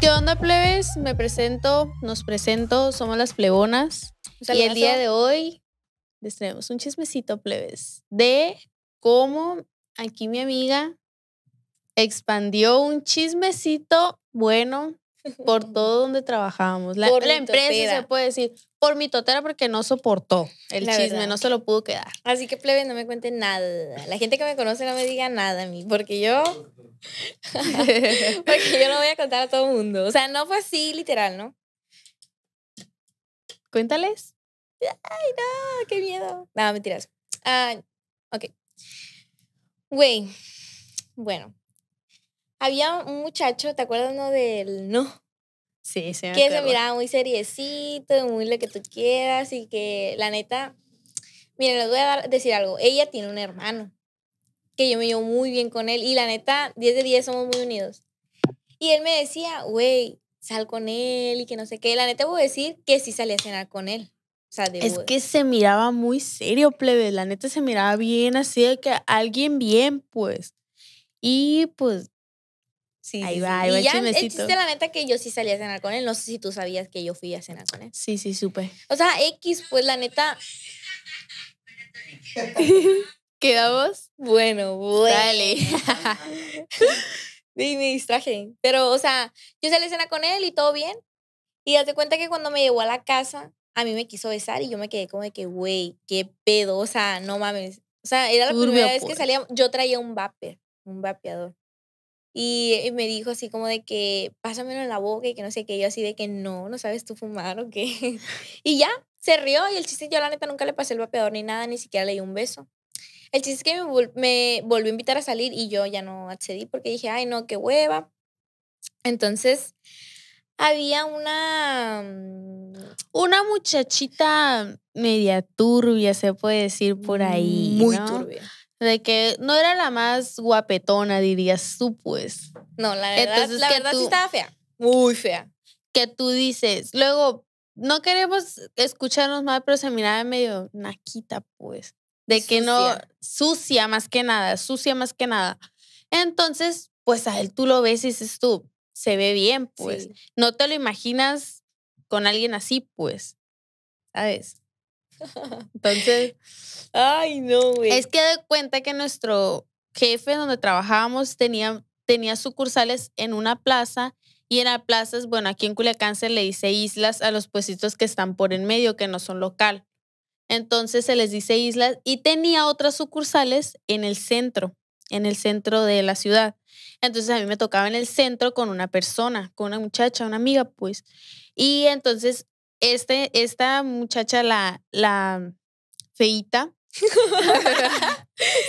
¿Qué onda, plebes? Me presento, nos presento, somos las plebonas. Y el día de hoy les traemos un chismecito, plebes, de cómo aquí mi amiga expandió un chismecito bueno por todo donde trabajábamos. La, la empresa se puede decir, por mi totera porque no soportó el chisme, no se lo pudo quedar. Así que plebe, no me cuente nada. La gente que me conoce no me diga nada a mí, porque yo porque yo no voy a contar a todo el mundo. O sea, no fue así literal, ¿no? Cuéntales. Ay, no, qué miedo. No, mentiras. Ah, ok. Güey, bueno. Había un muchacho, ¿te acuerdas no del no? Sí, que se miraba muy seriecito, muy lo que tú quieras y que la neta, miren, les voy a dar, decir algo, ella tiene un hermano que yo me llevo muy bien con él y la neta, 10 de 10 somos muy unidos. Y él me decía, güey, sal con él y que no sé qué. La neta voy a decir que sí salí a cenar con él. O sea, es que se miraba muy serio, plebe. La neta se miraba bien, así de que alguien bien, pues. Y pues Sí, ahí va, ahí va. Y ya existe la neta que yo sí salí a cenar con él. No sé si tú sabías que yo fui a cenar con él. Sí, sí, supe. O sea, X, pues la neta. ¿Quedamos? Bueno, bueno. Dale. me distraje. Pero, o sea, yo salí a cenar con él y todo bien. Y date cuenta que cuando me llevó a la casa, a mí me quiso besar y yo me quedé como de que, güey, qué pedo. O sea, no mames. O sea, era la primera vez que pues. salía. Yo traía un vape, un vapeador. Y, me dijo así como de que pásamelo en la boca y que no sé qué. Yo así de que no, no sabes tú fumar o qué. y ya, se rió y el chiste yo la neta nunca le pasé el vapeador ni nada, ni siquiera le di un beso. El chiste es que me, volvió a invitar a salir y yo ya no accedí porque dije, ay no, qué hueva. Entonces, había una... Mm, una muchachita media turbia, se puede decir por ahí. Muy turbia de que no era la más guapetona, dirías tú, pues. No, la verdad, la que verdad sí estaba fea. Muy fea. Que tú dices, luego, no queremos escucharnos mal, pero se miraba medio naquita, pues. De que no, sucia más que nada, sucia más que nada. Entonces, pues a él tú lo ves y dices tú, se ve bien, pues. No te lo imaginas con alguien así, pues. ¿Sabes? Entonces, ay, no, güey. Es que de cuenta que nuestro jefe donde trabajábamos tenía, tenía sucursales en una plaza y en las plazas, bueno, aquí en Culiacán se le dice islas a los puestitos que están por en medio, que no son local. Entonces se les dice islas y tenía otras sucursales en el centro, en el centro de la ciudad. Entonces a mí me tocaba en el centro con una persona, con una muchacha, una amiga, pues. Y entonces este, esta muchacha, la, la feita,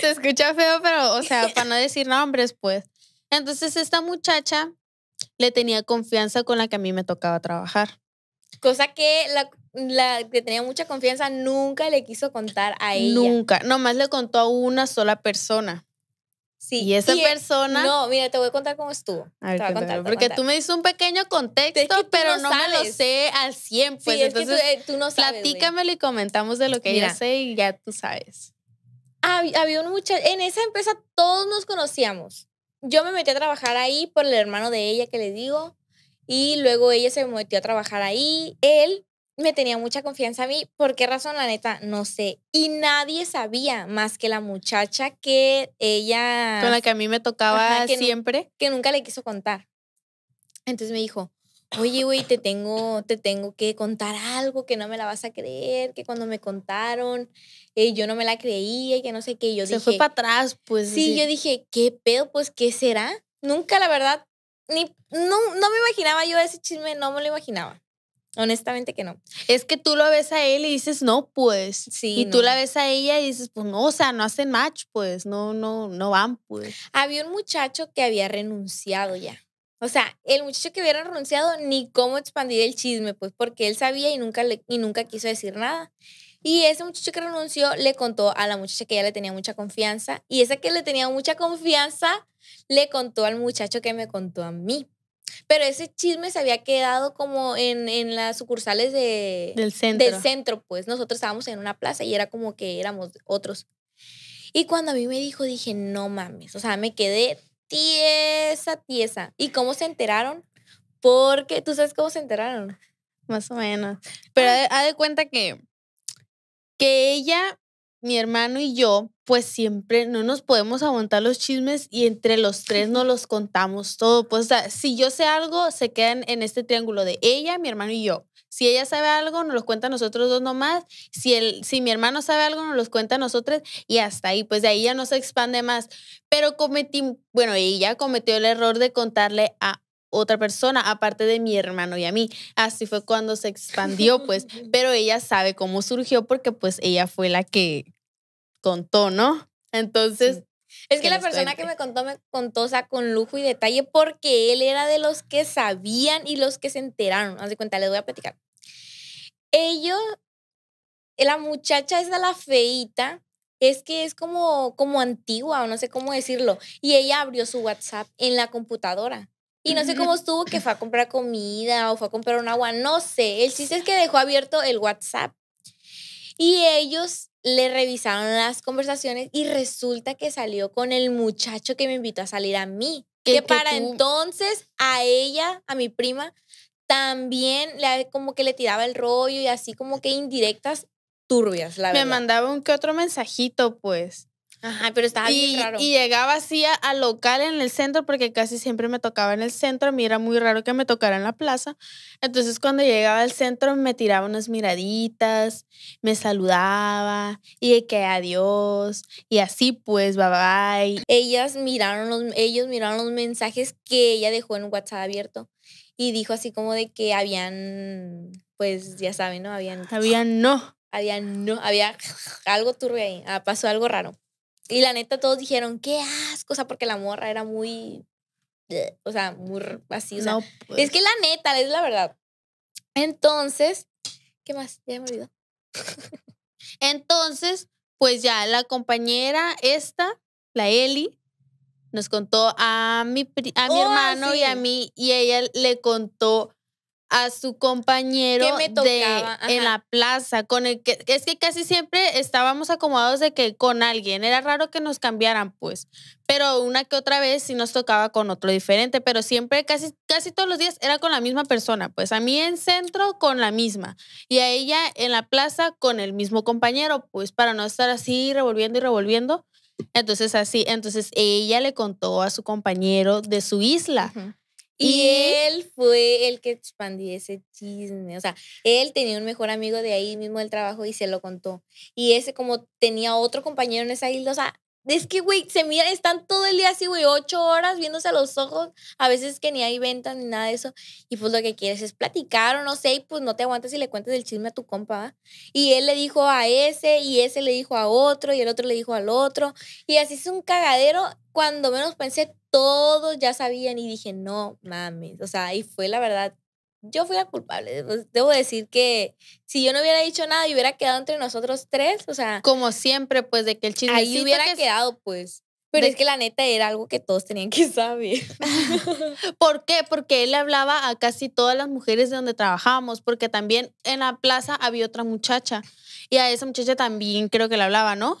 se escucha feo, pero, o sea, para no decir nombres, pues. Entonces, esta muchacha le tenía confianza con la que a mí me tocaba trabajar. Cosa que la, la que tenía mucha confianza nunca le quiso contar a ella. Nunca, nomás le contó a una sola persona. Sí. Y esa persona. no, mira, te voy a contar cómo estuvo. te voy a contar, porque tú me dices un pequeño contexto, pero no, me lo sé al 100. Pues. Entonces, que tú, eh, tú, no sabes. Platícamelo y comentamos de lo que ella hace sé y ya tú sabes. Había un muchacho. En esa empresa todos nos conocíamos. Yo me metí a trabajar ahí por el hermano de ella que le digo. Y luego ella se metió a trabajar ahí. Él me tenía mucha confianza a mí. ¿Por qué razón? La neta, no sé. Y nadie sabía más que la muchacha que ella... Con la que a mí me tocaba siempre. Que nunca le quiso contar. Entonces me dijo, oye, güey, te tengo, te tengo que contar algo que no me la vas a creer, que cuando me contaron, eh, yo no me la creía y que no sé qué. yo Se fue para atrás, pues. Sí, yo dije, ¿qué pedo? Pues, ¿qué será? Nunca, la verdad, ni, no me imaginaba yo ese chisme, no me lo imaginaba. Honestamente que no. Es que tú lo ves a él y dices, no, pues. Sí. Y tú la ves a ella y dices, pues no, o sea, no hacen match, pues, no, no, no van, pues. Había un muchacho que había renunciado ya. O sea, el muchacho que hubiera renunciado ni cómo expandir el chisme, pues, porque él sabía y nunca, le, y nunca quiso decir nada. Y ese muchacho que renunció le contó a la muchacha que ya le tenía mucha confianza. Y esa que le tenía mucha confianza le contó al muchacho que me contó a mí. Pero ese chisme se había quedado como en, las sucursales de, del, centro. pues nosotros estábamos en una plaza y era como que éramos otros. Y cuando a mí me dijo, dije, no mames, o sea, me quedé tiesa, tiesa. ¿Y cómo se enteraron? Porque tú sabes cómo se enteraron. Más o menos. Ah. Pero eh, ha de, cuenta que, que ella mi hermano y yo, pues siempre no nos podemos aguantar los chismes y entre los tres no los contamos todo. Pues, o sea, si yo sé algo, se quedan en este triángulo de ella, mi hermano y yo. Si ella sabe algo, nos lo cuenta nosotros dos nomás. Si, el, si mi hermano sabe algo, nos los cuenta nosotros y hasta ahí. Pues de ahí ya no se expande más. Pero cometí, bueno, ella cometió el error de contarle a otra persona aparte de mi hermano y a mí. Así fue cuando se expandió, pues, pero ella sabe cómo surgió porque pues ella fue la que contó, ¿no? Entonces... Es que, la persona que me contó me contó, o sea, con lujo y detalle porque él era de los que sabían y los que se enteraron. Haz de cuenta, les voy a platicar. Ellos, la muchacha esa, la feita, es que es como, como antigua o no sé cómo decirlo. Y ella abrió su WhatsApp en la computadora. Y no sé cómo estuvo que fue a comprar comida o fue a comprar un agua, no sé. El chiste es que dejó abierto el WhatsApp y ellos le revisaron las conversaciones y resulta que salió con el muchacho que me invitó a salir a mí. Que, para entonces a ella, a mi prima, también le, como que le tiraba el rollo y así como que indirectas turbias, la me verdad. mandaba un que otro mensajito, pues. Ajá, pero estaba bien raro. Y llegaba así a, local en el centro, porque casi siempre me tocaba en el centro. A mí era muy raro que me tocara en la plaza. Entonces, cuando llegaba al centro, me tiraba unas miraditas, me saludaba, y de que adiós, y así pues, bye bye. Ellas miraron los, ellos miraron los mensajes que ella dejó en WhatsApp abierto. Y dijo así como de que habían, pues ya saben, ¿no? Habían. Habían no. Había no, había algo turbio ahí, ah, pasó algo raro. Y la neta todos dijeron, qué asco, o sea, porque la morra era muy, eh, o sea, muy así. Es que pues. la neta, es la verdad. Entonces, ¿qué más? Ya me olvidó. Entonces, pues ya, la compañera esta, la Eli, nos contó a mi, a mi oh, hermano y a mí, y ella le contó a su compañero en la plaza, con el que es que casi siempre estábamos acomodados de que con alguien, era raro que nos cambiaran pues, pero una que otra vez sí nos tocaba con otro diferente, pero siempre casi casi todos los días era con la misma persona, pues a mí en centro con la misma y a ella en la plaza con el mismo compañero, pues para no estar así revolviendo y revolviendo. Entonces así, entonces ella le contó a su compañero de su isla. Y, él fue el que expandió ese chisme. O sea, él tenía un mejor amigo de ahí mismo del trabajo y se lo contó. Y ese, como tenía otro compañero en esa isla, o sea, es que, güey, se miran, están todo el día así, güey, ocho horas viéndose a los ojos. A veces que ni hay ventas ni nada de eso. Y pues lo que quieres es platicar o no sé, y pues no te aguantas y le cuentas el chisme a tu compa. Y él le dijo a ese, y ese le dijo a otro, y el otro le dijo al otro. Y así es un cagadero. Cuando menos pensé, todos ya sabían y dije, no mames, o sea, y fue la verdad, yo fui la culpable. Debo decir que si yo no hubiera dicho nada y hubiera quedado entre nosotros tres, o sea... Como siempre, pues, de que el chisme... Ahí hubiera quedado, pues. Pero es que la neta era algo que todos tenían que saber. ¿Por qué? Porque él hablaba a casi todas las mujeres de donde trabajábamos, porque también en la plaza había otra muchacha y a esa muchacha también creo que le hablaba, ¿no?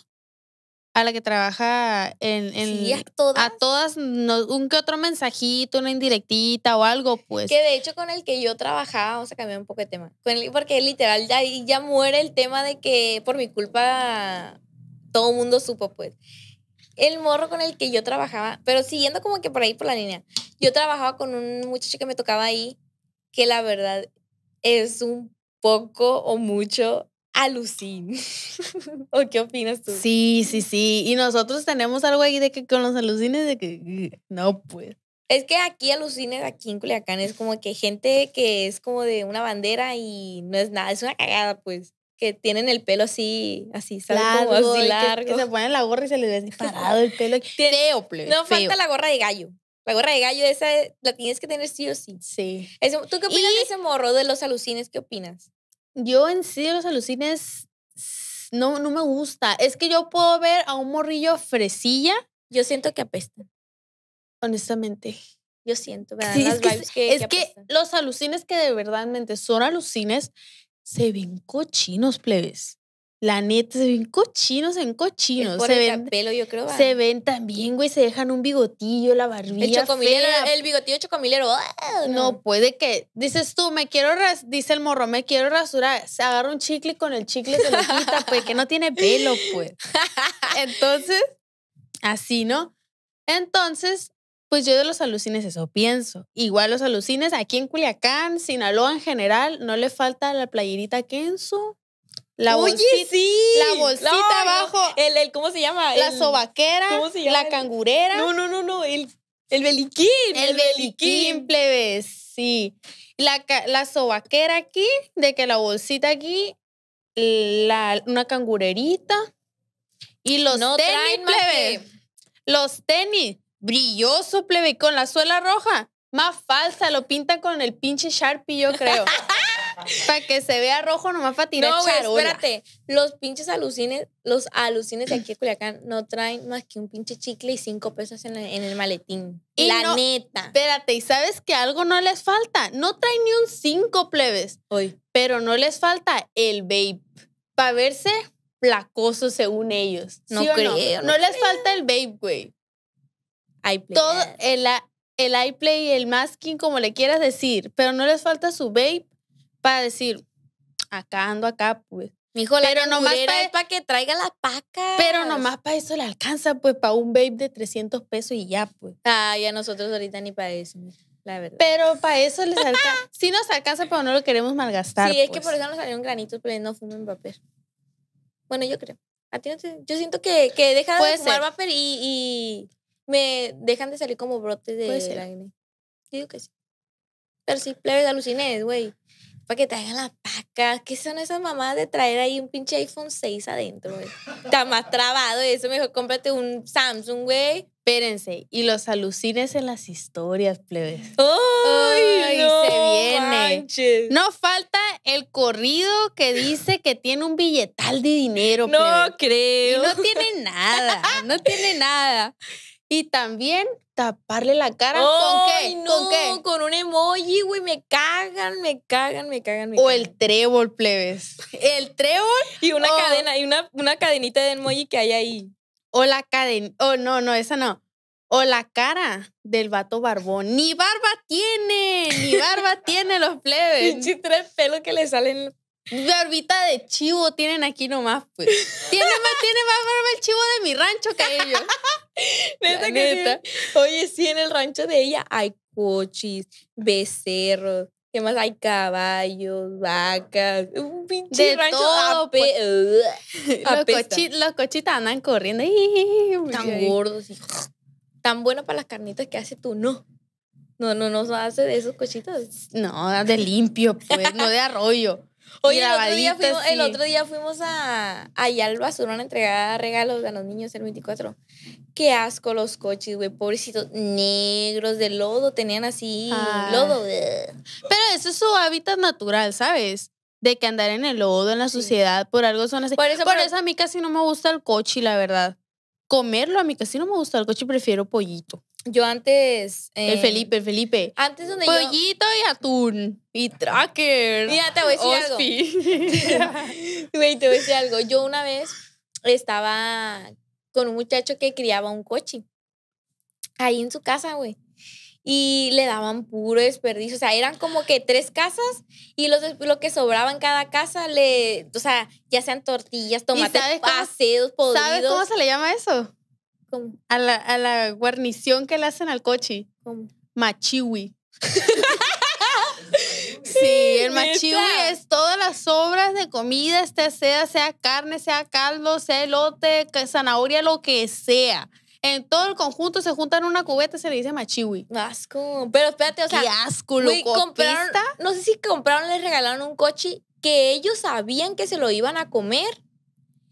a la que trabaja en, en a todas, un que otro mensajito, una indirectita o algo, pues. Que de hecho con el que yo trabajaba, vamos a cambiar un poco de tema, con porque literal ya, ya muere el tema de que por mi culpa todo mundo supo, pues. El morro con el que yo trabajaba, pero siguiendo como que por ahí por la línea, yo trabajaba con un muchacho que me tocaba ahí, que la verdad es un poco o mucho alucin. ¿O qué opinas tú? Sí, sí, sí. Y nosotros tenemos algo ahí de que con los alucines de que no pues. Es que aquí alucines, aquí en Culiacán, es como que gente que es como de una bandera y no es nada, es una cagada, pues. Que tienen el pelo así, así, ¿sabes? Largo, así largo. Que, se ponen la gorra y se les ve parado el pelo. Feo, plebe, No falta la gorra de gallo. La gorra de gallo, esa la tienes que tener sí o sí. Sí. ¿Tú qué opinas de ese morro de los alucines? ¿Qué opinas? Yo en sí los alucines no, no me gusta. Es que yo puedo ver a un morrillo fresilla. Yo siento que apesta. Honestamente. Yo siento, ¿verdad? es que, los alucines que de verdad son alucines se ven cochinos, plebes. La neta, se ven cochinos, en cochinos. se ven, pelo, yo creo. Se ven también, güey, se dejan un bigotillo, la barbilla. El chocomilero, el bigotillo chocomilero. Ah, no. puede que. Dices tú, me quiero, ras dice el morro, me quiero rasurar. Se agarra un chicle con el chicle se lo quita, pues, que no tiene pelo, pues. Entonces, así, ¿no? Entonces, pues yo de los alucines eso pienso. Igual los alucines aquí en Culiacán, Sinaloa en general, no le falta la playerita Kenzo la bolsita, La bolsita abajo. El, ¿Cómo se llama? La sobaquera. La cangurera. No, no, no, no. El, el beliquín. El, beliquín, plebes. Sí. La, la sobaquera aquí, de que la bolsita aquí, la, una cangurerita. Y los tenis, Los tenis. Brilloso, plebe, con la suela roja. Más falsa, lo pinta con el pinche Sharpie, yo creo. para que se vea rojo nomás para tirar No, güey, espérate. Los pinches alucines, los alucines de aquí de Culiacán no traen más que un pinche chicle y cinco pesos en, en el maletín. la neta. Espérate, ¿y sabes que algo no les falta? No traen ni un cinco plebes. Hoy. Pero no les falta el vape. Para verse placoso según ellos. No creo. No? les falta el vape, güey. Todo el, el iPlay, el masking, como le quieras decir, pero no les falta su vape para decir, acá ando acá, pues. pero nomás para, que traiga la paca. Pero nomás para eso le alcanza, pues, para un babe de 300 pesos y ya, pues. Ah, ya nosotros ahorita ni para eso, la verdad. Pero para eso le alcanza. sí nos alcanza, pero no lo queremos malgastar. Sí, es que por pues. eso nos salieron granitos, pues, pero no fumen papel. Bueno, yo creo. A Yo siento que, que dejan de fumar ser. y, me dejan de salir como brotes de acné. Digo que sí. Pero sí, plebes aluciné, güey para que traigan la pacas. ¿Qué son esas mamás de traer ahí un pinche iPhone 6 adentro, Está más trabado eso. Me dijo, cómprate un Samsung, güey. Espérense. Y los alucines en las historias, plebes. ¡Ay, no se viene! No falta el corrido que dice que tiene un billetal de dinero, No creo. no tiene nada, no tiene nada. Y también taparle la cara. ¿Con qué? ¿Con qué? Con un emoji, güey. Me cagan, me cagan, me cagan. Me o el trébol, plebes. El trébol. Y una cadena, y una, una cadenita de emoji que hay ahí. O la cadena. o no, no, esa no. O la cara del vato barbón. Ni barba tiene, ni barba tiene los plebes. Pinche tres pelos que le salen. Barbita de chivo tienen aquí nomás, pues. Tiene más, tiene más barba el chivo de mi rancho que neta Oye, sí, en el rancho de ella hay coches, becerros, ¿Qué más? Hay caballos, vacas, un pinche rancho pues. los, los, cochitas andan corriendo. Tan gordos. Tan bueno para las carnitas que hace tú, no. No, no, no hace de esos cochitos. No, de limpio, pues, no de arroyo. Oye, el otro, día fuimos, el otro día fuimos a, Yalba Sur, a entregar regalos a los niños del 24. Qué asco los coches, güey, pobrecitos, negros de lodo, tenían así, ah. lodo. Pero eso es su hábitat natural, ¿sabes? De que andar en el lodo, en la suciedad, por algo son así. Por eso, por eso a mí casi no me gusta el coche, la verdad. Comerlo a mí casi no me gusta el coche, prefiero pollito. Yo antes. el em, Felipe, el Felipe. Antes donde yo. Pollito y atún. Y tracker. Mira, te voy a decir algo. Güey, te voy a decir algo. Yo una vez estaba con un muchacho que criaba un coche. Ahí en su casa, güey. Y le daban puro desperdicio. O sea, eran como que tres casas y los, lo que sobraba en cada casa le. O sea, ya sean tortillas, tomates, paseos, podridos. ¿Sabes cómo se le llama eso? A la, guarnición que le hacen al coche. Machiwi. Sí, el machiwi es todas las obras de comida, este sea, sea carne, sea caldo, sea elote, zanahoria, lo que sea. En todo el conjunto se juntan una cubeta y se le dice machiwi. Asco. Pero espérate, o sea. Qué asco, No sé si compraron, les regalaron un coche que ellos sabían que se lo iban a comer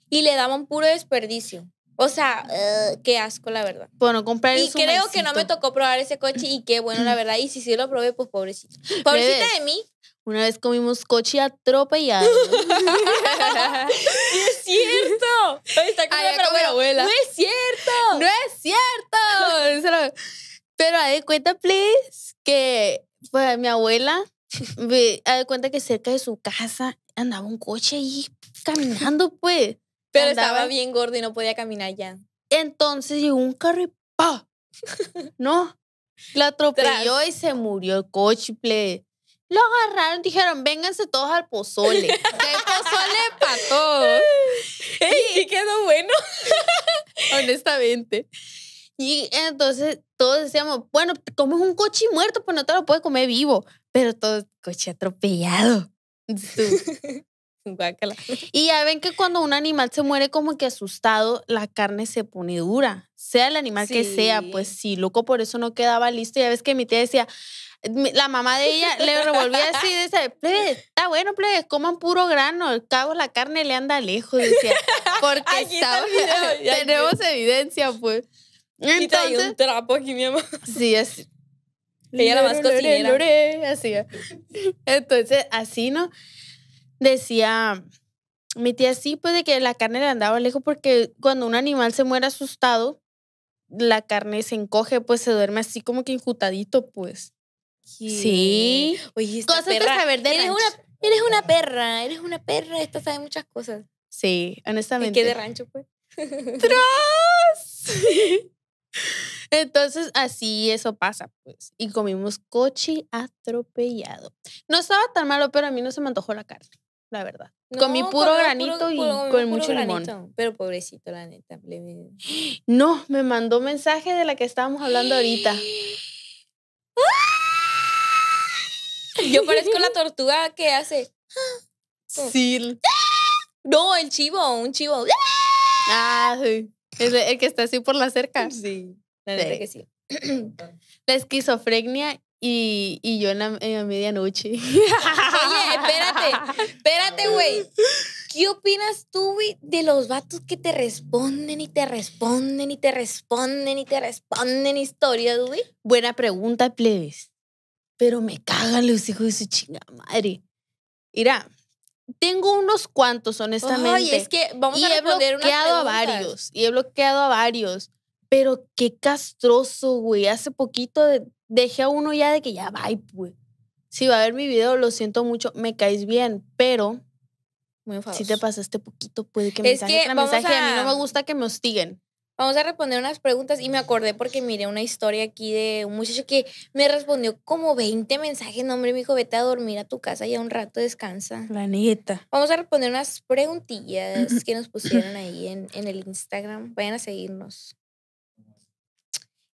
y le daban puro desperdicio. O sea, eh, qué asco, la verdad. Bueno, comprar Y creo que no me tocó probar ese coche y qué bueno, la verdad. Y si sí lo probé, pues pobrecito. Pobrecita de mí. Una vez comimos coche atropellado. ¡No es cierto! Está como pero bueno, abuela. ¡No es cierto! ¡No es cierto! pero haz de cuenta, please, que pues, mi abuela, haz de cuenta que cerca de su casa andaba un coche ahí caminando, pues. Pero estaba bien gordo y no podía caminar ya. Entonces llegó un carro no. La atropelló y se murió el coche. Lo agarraron, dijeron, vénganse todos al pozole. El pozole para y, quedó bueno. honestamente. Y entonces todos decíamos, bueno, como un coche muerto, pues no te lo puedes comer vivo. Pero todo coche atropellado. y ya ven que cuando un animal se muere como que asustado, la carne se pone dura, sea el animal que sea, pues sí, loco, por eso no quedaba listo. Ya ves que mi tía decía, la mamá de ella le revolvía así, decía, está bueno, plebe, coman puro grano, al cabo la carne le anda lejos, decía, porque está, tenemos evidencia, pues. Entonces, y un trapo aquí, mi amor Sí, así. Ella la más cocinera. así. Entonces, así, ¿no? decía mi tía, sí, pues de que la carne le andaba lejos porque cuando un animal se muere asustado, la carne se encoge, pues se duerme así como que injutadito, pues. Sí. Oye, esta perra, eres una, eres una perra, eres una perra, esta sabe muchas cosas. Sí, honestamente. ¿Y qué de rancho, pues? ¡Tras! Entonces, así eso pasa, pues. Y comimos coche atropellado. No estaba tan malo, pero a mí no se me antojó la carne la verdad. con mi puro granito y con, mucho limón. Pero pobrecito, la neta. No, me mandó mensaje de la que estábamos hablando ahorita. Yo parezco la tortuga que hace. Sí. No, el chivo, un chivo. Ah, sí. El, que está así por la cerca. Sí. La neta sí. La esquizofrenia y, y yo en la, medianoche. Oye, espérate, espérate, güey. ¿Qué opinas tú, güey, de los vatos que te responden y te responden y te responden y te responden historias, güey? Buena pregunta, plebes. Pero me cagan los hijos de su chinga madre. Mira, tengo unos cuantos, honestamente. Oye, es que vamos a responder he bloqueado a varios. Y he bloqueado a varios. Pero qué castroso, güey. Hace poquito dejé a uno ya de que ya va, güey. Pues". Si va a ver mi video, lo siento mucho, me caes bien, pero muy si te pasaste poquito, puede que me es que mensaje. A... mí no me gusta que me hostiguen. Vamos a responder unas preguntas y me acordé porque miré una historia aquí de un muchacho que me respondió como 20 mensajes. No, hombre, me vete a dormir a tu casa y a un rato descansa. La neta. Vamos a responder unas preguntillas que nos pusieron ahí en, en el Instagram. Vayan a seguirnos.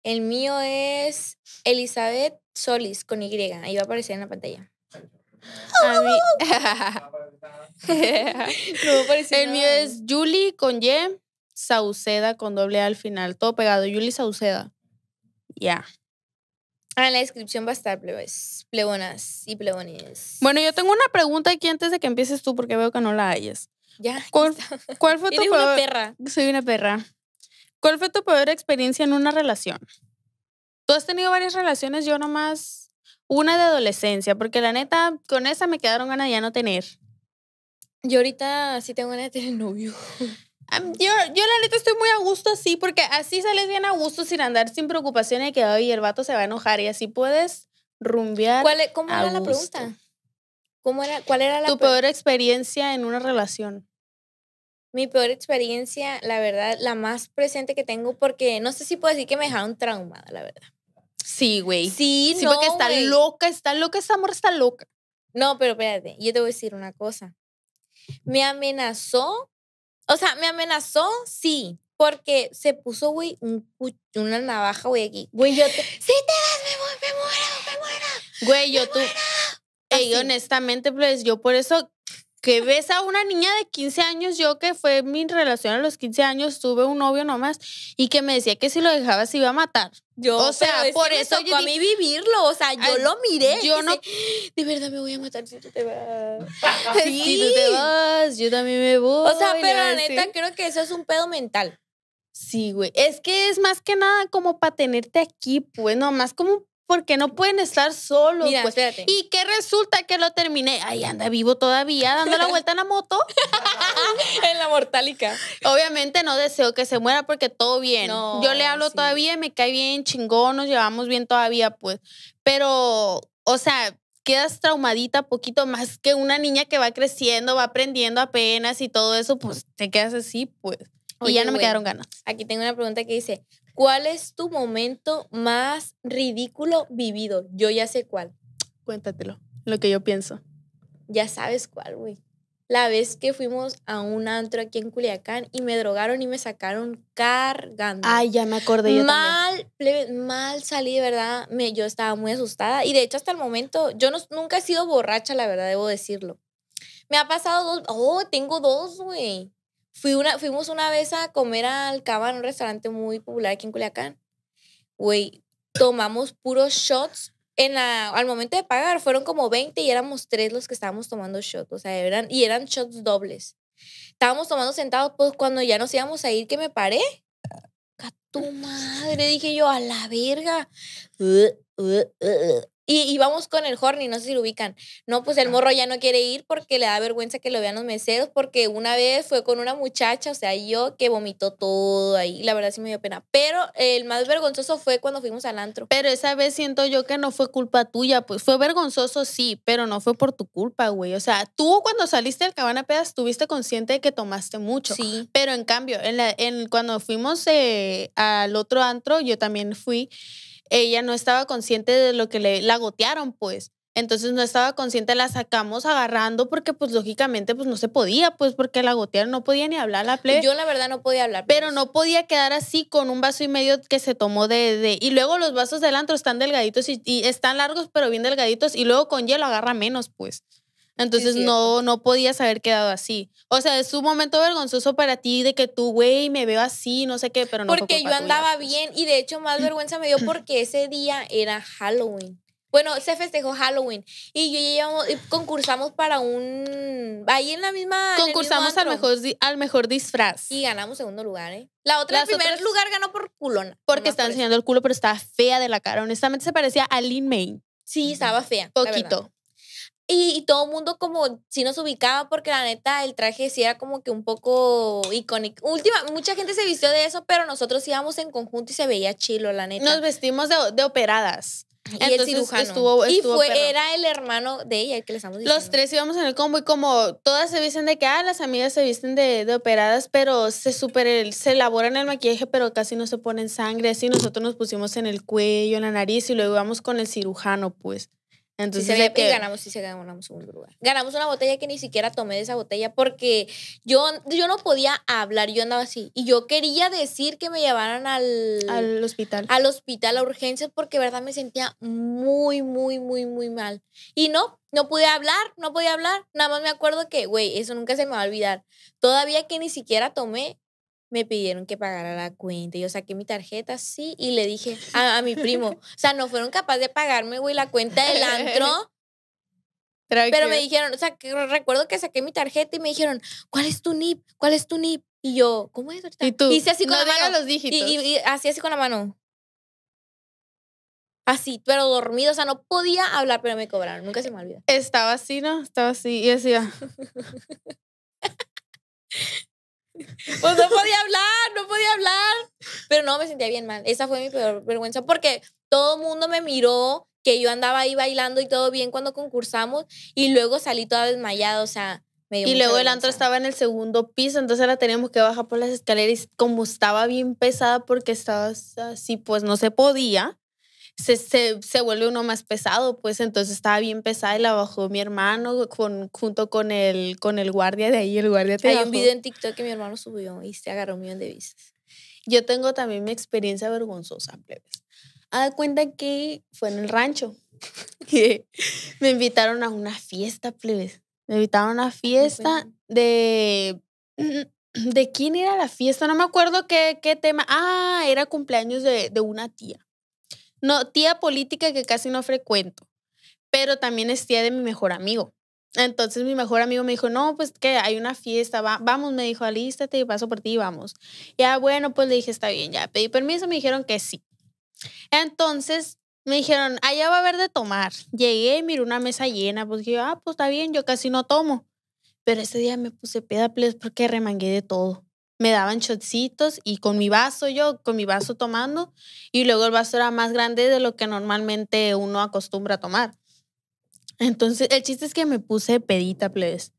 El mío es Elizabeth Solis con Y. Ahí va a aparecer en la pantalla. A mí... el mío es Julie con Y, Sauceda con doble A al final. Todo pegado, Julie Sauceda. Ya. Ah, en la descripción va a estar plebes, plebonas y plebones. Bueno, yo tengo una pregunta aquí antes de que empieces tú porque veo que no la hayas. Ya. ¿Cuál, fue tu perra. Soy una perra. ¿Cuál fue tu peor experiencia en una relación? Tú has tenido varias relaciones, yo nomás una de adolescencia, porque la neta, con esa me quedaron ganas de ya no tener. Yo ahorita sí tengo ganas de tener novio. Ah, yo, yo la neta estoy muy a gusto así, porque así sales bien a gusto sin andar sin preocupaciones y que hoy el vato se va a enojar y así puedes rumbear. ¿Cuál, e, ¿Cómo era la pregunta? ¿Cómo era, ¿Cuál era la tu peor experiencia en una relación? Mi peor experiencia, la verdad, la más presente que tengo, porque no sé si puedo decir que me dejaron traumada, la verdad. Sí, güey. Sí, sí, porque está loca, está loca, esa amor está loca. No, pero espérate, yo te voy a decir una cosa. Me amenazó, o sea, me amenazó, sí, porque se puso, güey, un, una navaja, güey, aquí. Güey, yo te... Si te das, me, me muero, me muero. Güey, yo tú... Ey, honestamente, pues yo por eso que ves a una niña de 15 años, yo que fue mi relación a los 15 años, tuve un novio nomás y que me decía que si lo dejaba se iba a matar. Yo, o sea, por eso a mí vivirlo, o sea, yo lo miré. Yo no, de verdad me voy a matar si tú te vas. Si tú te vas, yo también me voy. O sea, pero la neta creo que eso es un pedo mental. Sí, güey. Es que es más que nada como para tenerte aquí, pues, nomás como porque no pueden estar solos. Pues. Y que resulta que lo terminé. ahí anda vivo todavía, dando la vuelta en la moto. en la mortálica. Obviamente no deseo que se muera porque todo bien. Yo le hablo todavía, me cae bien, chingón, nos llevamos bien todavía, pues. Pero, o sea, quedas traumadita poquito más que una niña que va creciendo, va aprendiendo apenas y todo eso, pues te quedas así, pues. o y ya no me quedaron ganas. Aquí tengo una pregunta que dice, ¿Cuál es tu momento más ridículo vivido? Yo ya sé cuál. Cuéntatelo, lo que yo pienso. Ya sabes cuál, güey. La vez que fuimos a un antro aquí en Culiacán y me drogaron y me sacaron cargando. Ay, ya me acordé yo mal, Mal salí, de verdad. Me, yo estaba muy asustada. Y de hecho, hasta el momento, yo nunca he sido borracha, la verdad, debo decirlo. Me ha pasado dos. Oh, tengo dos, güey una, fuimos una vez a comer al Cava en un restaurante muy popular aquí en Culiacán. Güey, tomamos puros shots. En la, al momento de pagar fueron como 20 y éramos tres los que estábamos tomando shots. O sea, eran, y eran shots dobles. Estábamos tomando sentados, pues cuando ya nos íbamos a ir, que me paré. A tu madre, dije yo, a la verga. Y, y, vamos con el horny, no sé si lo ubican. No, pues el ah. morro ya no quiere ir porque le da vergüenza que lo vean los meseros, porque una vez fue con una muchacha, o sea, yo que vomitó todo ahí, la verdad sí me dio pena. Pero el más vergonzoso fue cuando fuimos al antro. Pero esa vez siento yo que no fue culpa tuya, pues fue vergonzoso sí, pero no fue por tu culpa, güey. O sea, tú cuando saliste del cabana pedas estuviste consciente de que tomaste mucho. Sí. Pero en cambio, en, la, en cuando fuimos eh, al otro antro, yo también fui ella no estaba consciente de lo que le la gotearon, pues. Entonces no estaba consciente, la sacamos agarrando porque pues lógicamente pues no se podía, pues porque la gotearon, no podía ni hablar la plebe. Yo la verdad no podía hablar. Pero pues. no podía quedar así con un vaso y medio que se tomó de... de y luego los vasos del antro están delgaditos y, y, están largos pero bien delgaditos y luego con hielo agarra menos pues. Entonces no, no podías haber quedado así. O sea, es un momento vergonzoso para ti de que tú, güey, me veo así, no sé qué, pero no. Porque yo andaba pues. bien y de hecho más vergüenza me dio porque ese día era Halloween. Bueno, se festejó Halloween y yo llevamos, concursamos para un ahí en la misma concursamos al mejor al mejor disfraz y ganamos segundo lugar, ¿eh? La otra el primer lugar ganó por culona. Porque estaba enseñando el culo, pero estaba fea de la cara. Honestamente se parecía a Lin May. Sí, estaba fea. Poquito. Y, todo el mundo como si nos ubicaba porque la neta el traje sí era como que un poco icónico. Última, mucha gente se vistió de eso, pero nosotros íbamos en conjunto y se veía chilo, la neta. Nos vestimos de, operadas. Y el cirujano. Estuvo, y fue, era el hermano de ella el que le estamos diciendo. Los tres íbamos en el combo y como todas se visten de que, ah, las amigas se visten de, de operadas, pero se super, se elaboran el maquillaje, pero casi no se ponen sangre. Así nosotros nos pusimos en el cuello, en la nariz y luego íbamos con el cirujano, pues. Entonces, ganamos, y se ganamos un lugar. Ganamos una botella que ni siquiera tomé de esa botella porque yo, yo no podía hablar, yo andaba así. Y yo quería decir que me llevaran al... Al hospital. Al hospital, a urgencias, porque verdad me sentía muy, muy, muy, muy mal. Y no, no pude hablar, no podía hablar. Nada más me acuerdo que, güey, eso nunca se me va a olvidar. Todavía que ni siquiera tomé, me pidieron que pagara la cuenta. Y Yo saqué mi tarjeta, sí, y le dije a, a mi primo. o sea, no fueron capaces de pagarme, güey, la cuenta del antro. Pero, me dijeron, o sea, que recuerdo que saqué mi tarjeta y me dijeron, ¿cuál es tu NIP? ¿Cuál es tu NIP? Y yo, ¿cómo es ahorita? Y tú, así con la mano. los dígitos. Y, y así, así con la mano. Así, pero dormido, o sea, no podía hablar, pero me cobraron, nunca se me olvida. Estaba así, ¿no? Estaba así y decía, pues no podía hablar, no podía hablar. Pero no, me sentía bien mal. Esa fue mi peor vergüenza porque todo el mundo me miró que yo andaba ahí bailando y todo bien cuando concursamos y luego salí toda desmayada, o sea, Y luego el antro estaba en el segundo piso, entonces la teníamos que bajar por las escaleras y como estaba bien pesada porque estaba así, pues no se podía se, se, vuelve uno más pesado, pues entonces estaba bien pesada y la bajó mi hermano con, junto con el, con el guardia de ahí, el guardia te Hay un video en TikTok que mi hermano subió y se agarró un millón de visas, Yo tengo también mi experiencia vergonzosa, plebes. A cuenta que fue en el rancho. me invitaron a una fiesta, plebes. Me invitaron a una ah, fiesta de... ¿De quién era la fiesta? No me acuerdo qué, qué tema. Ah, era cumpleaños de, de una tía no, tía política que casi no frecuento, pero también es tía de mi mejor amigo. Entonces mi mejor amigo me dijo, no, pues que hay una fiesta, va, vamos, me dijo, alístate y paso por ti vamos. Ya, bueno, pues le dije, está bien, ya pedí permiso, me dijeron que sí. Entonces me dijeron, allá va a haber de tomar. Llegué miré una mesa llena, pues yo, ah, pues está bien, yo casi no tomo. Pero ese día me puse pedaples porque remangué de todo me daban shotcitos y con mi vaso yo, con mi vaso tomando, y luego el vaso era más grande de lo que normalmente uno acostumbra a tomar. Entonces, el chiste es que me puse pedita, plebes.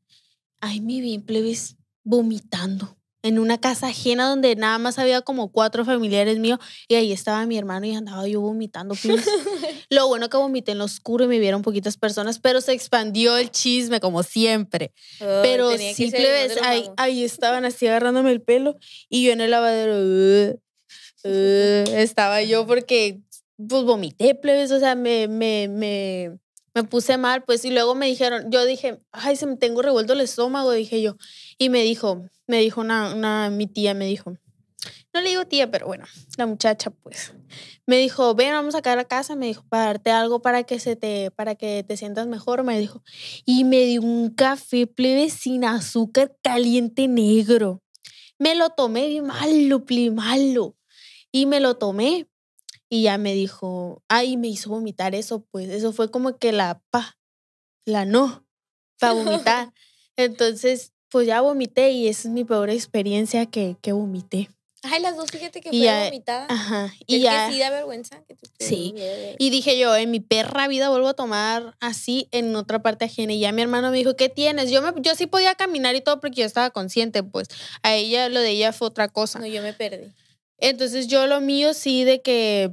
Ay, mi bien, plebes, vomitando en una casa ajena donde nada más había como cuatro familiares míos y ahí estaba mi hermano y andaba yo vomitando. Lo bueno que vomité en lo oscuro y me vieron poquitas personas, pero se expandió el chisme como siempre. pero simple vez, ahí, estaban así agarrándome el pelo y yo en el lavadero uh, uh, estaba yo porque pues vomité plebes, o sea, me, me me puse mal, pues, y luego me dijeron, yo dije, ay, se me tengo revuelto el estómago, dije yo. Y me dijo, me dijo una, mi tía, me dijo, no le digo tía, pero bueno, la muchacha, pues, me dijo, ven, vamos a acá a casa, me dijo, para darte algo para que se te, para que te sientas mejor, me dijo. Y me dio un café plebe sin azúcar caliente negro. Me lo tomé, vi malo, pli, malo. Y me lo tomé y ya me dijo, ay, me hizo vomitar eso, pues eso fue como que la pa, la no, para vomitar. Entonces, pues ya vomité y esa es mi peor experiencia que, que vomité. Ay, las dos, fíjate que fue vomitada. Ajá. Y ya, que sí da vergüenza. sí. Y dije yo, en mi perra vida vuelvo a tomar así en otra parte ajena. Y ya mi hermano me dijo, ¿qué tienes? Yo, me, yo sí podía caminar y todo porque yo estaba consciente, pues. A ella, lo de ella fue otra cosa. No, yo me perdí. Entonces yo lo mío sí de que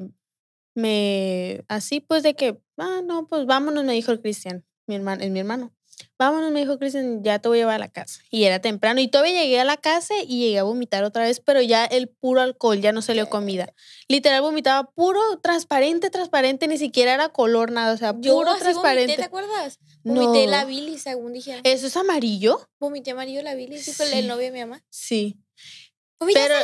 me, así pues de que, ah, no, pues vámonos, me dijo el Cristian, mi hermano, es mi hermano. Vámonos, me dijo Cristian, ya te voy a llevar a la casa. Y era temprano. Y todavía llegué a la casa y llegué a vomitar otra vez, pero ya el puro alcohol, ya no se salió comida. Literal vomitaba puro, transparente, transparente, ni siquiera era color, nada. O sea, puro transparente. ¿Te acuerdas? Vomité la bilis, según dije. ¿Eso es amarillo? Vomité amarillo la bilis, el novio de mi mamá. Sí la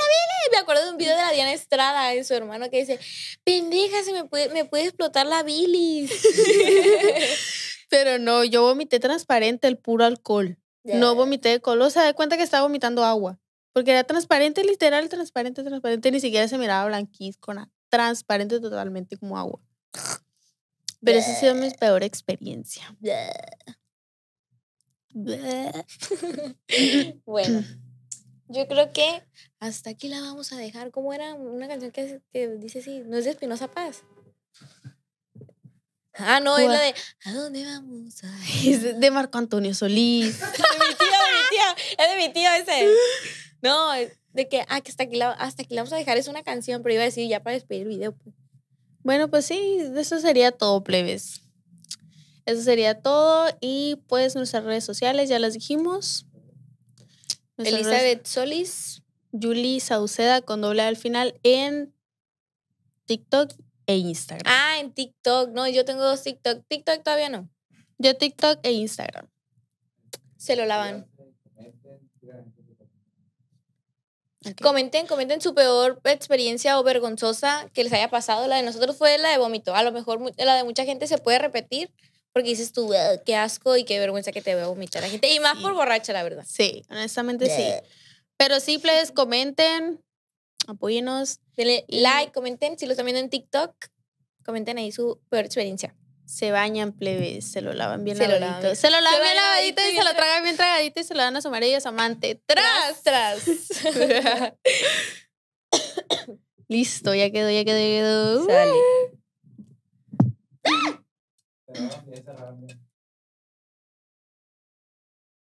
Me acuerdo de un video de la Diana Estrada y su hermano que dice, pendeja, se me puede, me puede explotar la bilis. pero no, yo vomité transparente el puro alcohol. No vomité de color. O sea, de cuenta que estaba vomitando agua. Porque era transparente, literal, transparente, transparente. Ni siquiera se miraba blanquizco, Transparente totalmente como agua. Pero esa ha sido mi peor experiencia. bueno, yo creo que hasta aquí la vamos a dejar. ¿Cómo era una canción que, dice sí? ¿No es de Espinosa Paz? Ah, no, es la de ¿A dónde vamos? es de Marco Antonio Solís. de mi Es de mi tío ese. No, de que ah, que hasta, aquí la, hasta aquí la vamos a dejar es una canción, pero iba a decir ya para despedir el video. Pues". Bueno, pues sí, eso sería todo, plebes. Eso sería todo. Y pues nuestras redes sociales, ya las dijimos. Elizabeth Solís. Julie Sauceda con doble al final en TikTok e Instagram. Ah, en TikTok. No, yo tengo dos TikTok. TikTok todavía no. Yo TikTok e Instagram. Se lo lavan. Comenten, comenten su peor experiencia o vergonzosa que les haya pasado. La de nosotros fue la de vómito. A lo mejor la de mucha gente se puede repetir porque dices tú, ah, qué asco y qué vergüenza que te veo vomitar la gente. Y más por borracha, la verdad. Sí, honestamente sí. Pero sí, please, comenten, apóyenos. Denle like, comenten. Si los están viendo en TikTok, comenten ahí su peor experiencia. Se bañan, plebes, se lo lavan bien se lavadito. Lo Se lo lavan bien lavadito y, se lo tragan bien tragadito y se lo dan a su marido y su amante. ¡Tras! ¡Tras! Listo, ya quedó, ya quedó, ya quedó. Sale.